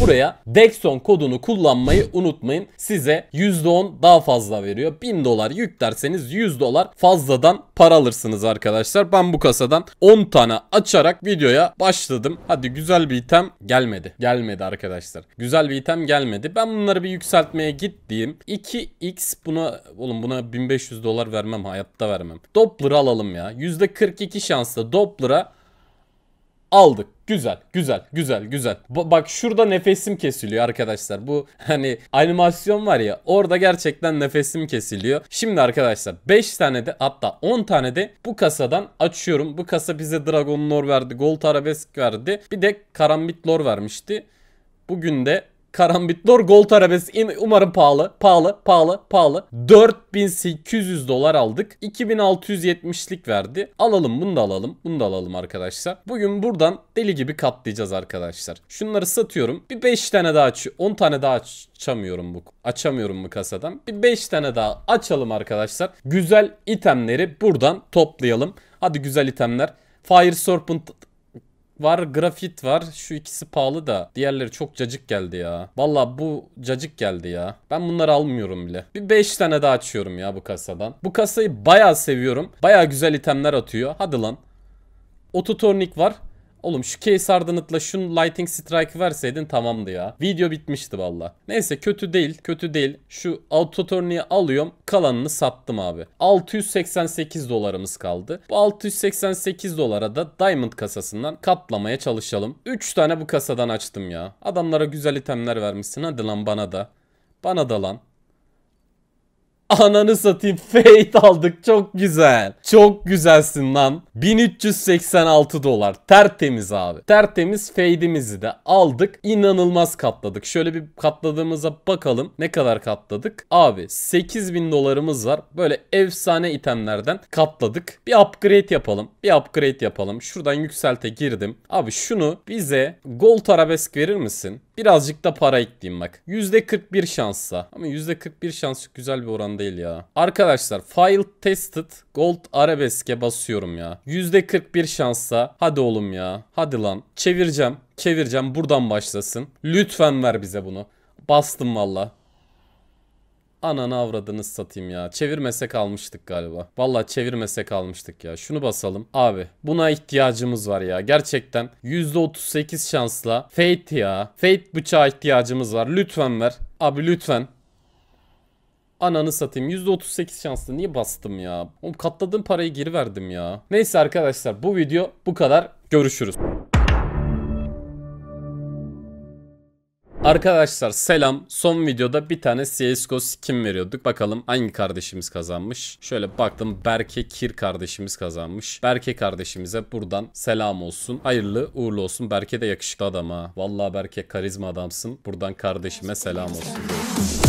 Buraya Dexon kodunu kullanmayı unutmayın. Size %10 daha fazla veriyor. 1000 dolar yüklerseniz 100 dolar fazladan para alırsınız arkadaşlar. Ben bu kasadan 10 tane açarak videoya başladım. Hadi güzel bir item gelmedi. Gelmedi arkadaşlar. Güzel bir item gelmedi. Ben bunları bir yükseltmeye gittiğim 2x buna oğlum buna 1500 dolar vermem hayatta vermem. Doppler alalım ya. %42 şansla Doppler'a aldık. Güzel, güzel, güzel, güzel. Ba bak şurada nefesim kesiliyor arkadaşlar. Bu hani animasyon var ya orada gerçekten nefesim kesiliyor. Şimdi arkadaşlar 5 tane de hatta 10 tane de bu kasadan açıyorum. Bu kasa bize Dragon Lore verdi, Gold Arabesk verdi. Bir de Karambit Lore vermişti. Bugün de Karambit Lor Gold arabesi umarım pahalı. Pahalı, pahalı, pahalı. 4800 dolar aldık. 2670'lik verdi. Alalım bunu da alalım. Bunu da alalım arkadaşlar. Bugün buradan deli gibi katlayacağız arkadaşlar. Şunları satıyorum. Bir 5 tane daha aç 10 tane daha aç açamıyorum bu. Açamıyorum bu kasadan. Bir 5 tane daha açalım arkadaşlar. Güzel itemleri buradan toplayalım. Hadi güzel itemler. Fire Serpent var, grafit var. Şu ikisi pahalı da diğerleri çok cacık geldi ya. Valla bu cacık geldi ya. Ben bunları almıyorum bile. Bir 5 tane daha açıyorum ya bu kasadan. Bu kasayı baya seviyorum. Baya güzel itemler atıyor. Hadi lan. Ototornik var. Oğlum şu case hardened'la şun lighting strike verseydin tamamdı ya. Video bitmişti valla. Neyse kötü değil kötü değil. Şu autotorniyi alıyorum kalanını sattım abi. 688 dolarımız kaldı. Bu 688 dolara da diamond kasasından katlamaya çalışalım. 3 tane bu kasadan açtım ya. Adamlara güzel itemler vermişsin hadi lan bana da. Bana da lan. Ananı satayım Fate aldık çok güzel. Çok güzelsin lan. 1386 dolar tertemiz abi. Tertemiz Fade'imizi de aldık. İnanılmaz katladık. Şöyle bir katladığımıza bakalım. Ne kadar katladık? Abi 8000 dolarımız var. Böyle efsane itemlerden katladık. Bir upgrade yapalım. Bir upgrade yapalım. Şuradan yükselte girdim. Abi şunu bize gold arabesk verir misin? Birazcık da para ekleyeyim bak. %41 şansa Ama %41 şans güzel bir oran değil ya. Arkadaşlar file tested gold arabeske basıyorum ya. %41 şansa Hadi oğlum ya. Hadi lan. Çevireceğim. Çevireceğim. Buradan başlasın. Lütfen ver bize bunu. Bastım valla. Ananı avradını satayım ya. Çevirmesek almıştık galiba. Valla çevirmesek almıştık ya. Şunu basalım. Abi buna ihtiyacımız var ya. Gerçekten %38 şansla Fate ya. Fate bıçağı ihtiyacımız var. Lütfen ver. Abi lütfen. Ananı satayım. %38 şanslı. Niye bastım ya? Oğlum katladığım parayı geri verdim ya. Neyse arkadaşlar bu video bu kadar. Görüşürüz. Arkadaşlar selam. Son videoda bir tane CSGO skin veriyorduk. Bakalım hangi kardeşimiz kazanmış. Şöyle baktım Berke Kir kardeşimiz kazanmış. Berke kardeşimize buradan selam olsun. Hayırlı uğurlu olsun. Berke de yakışıklı adam ha. Vallahi Berke karizma adamsın. Buradan kardeşime selam olsun.